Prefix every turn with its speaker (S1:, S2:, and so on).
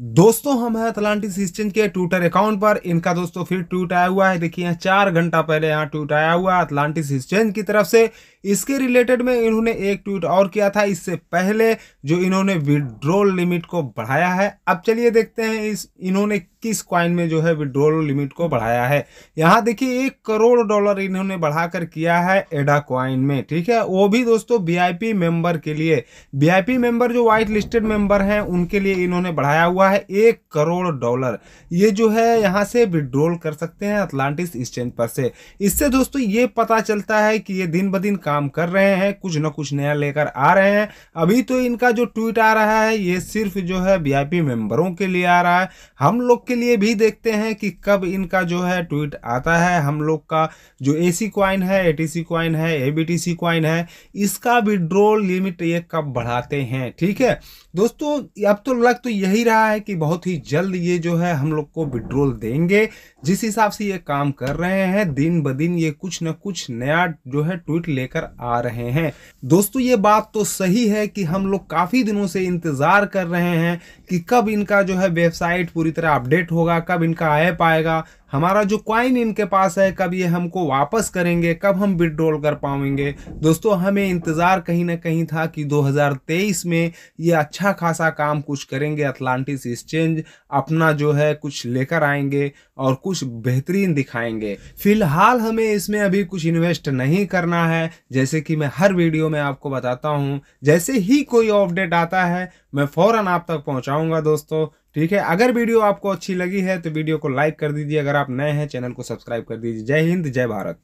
S1: दोस्तों हम हैं अथलांटिस एक्सचेंज के ट्विटर अकाउंट पर इनका दोस्तों फिर ट्वीट आया हुआ है देखिए यहाँ चार घंटा पहले यहाँ ट्वीट आया हुआ है अथलांटिस एक्सचेंज की तरफ से इसके रिलेटेड में इन्होंने एक ट्वीट और किया था इससे पहले जो इन्होंने विड्रोल लिमिट को बढ़ाया है अब चलिए देखते हैं इस इन्होंने इक्कीस क्वाइन में जो है विड्रोल लिमिट को बढ़ाया है यहाँ देखिए एक करोड़ डॉलर इन्होंने बढ़ाकर किया है एडा क्वाइन में ठीक है वो भी दोस्तों वीआईपी मेंबर के लिए वीआईपी मेंबर जो व्हाइट लिस्टेड मेंबर हैं उनके लिए इन्होंने बढ़ाया हुआ है एक करोड़ डॉलर ये जो है यहाँ से विड्रोल कर सकते हैं अटलांटिस एक्सचेंज पर से इससे दोस्तों ये पता चलता है कि ये दिन ब दिन काम कर रहे हैं कुछ ना कुछ नया लेकर आ रहे हैं अभी तो इनका जो ट्वीट आ रहा है ये सिर्फ जो है वीआईपी मेंबरों के लिए आ रहा है हम लोग के लिए भी देखते हैं कि कब इनका जो है ट्वीट आता है हम लोग का जो ए सी क्वाइन है ए टी सी क्वाइन है A B T C coin है इसका विड्रोल लिमिट ये कब बढ़ाते हैं ठीक है दोस्तों अब तो लग तो यही रहा है कि बहुत ही जल्द ये जो है हम लोग को विड्रोल देंगे जिस हिसाब से ये काम कर रहे हैं दिन ब दिन ये कुछ न कुछ नया जो है ट्वीट लेकर आ रहे हैं दोस्तों ये बात तो सही है कि हम लोग काफ़ी दिनों से इंतज़ार कर रहे हैं कि कब इनका जो है वेबसाइट पूरी तरह अपडेट अपडेट होगा कब इनका ऐप आएगा हमारा जो क्वाइन इनके पास है कब ये हमको वापस करेंगे कब हम विड्रॉल कर पाएंगे दोस्तों हमें इंतज़ार कहीं ना कहीं था कि 2023 में ये अच्छा खासा काम कुछ करेंगे अटलांटिस एक्सचेंज अपना जो है कुछ लेकर आएंगे और कुछ बेहतरीन दिखाएंगे फिलहाल हमें इसमें अभी कुछ इन्वेस्ट नहीं करना है जैसे कि मैं हर वीडियो में आपको बताता हूँ जैसे ही कोई अपडेट आता है मैं फ़ौरन आप तक पहुँचाऊँगा दोस्तों ठीक है अगर वीडियो आपको अच्छी लगी है तो वीडियो को लाइक कर दीजिए अगर आप नए हैं चैनल को सब्सक्राइब कर दीजिए जय हिंद जय भारत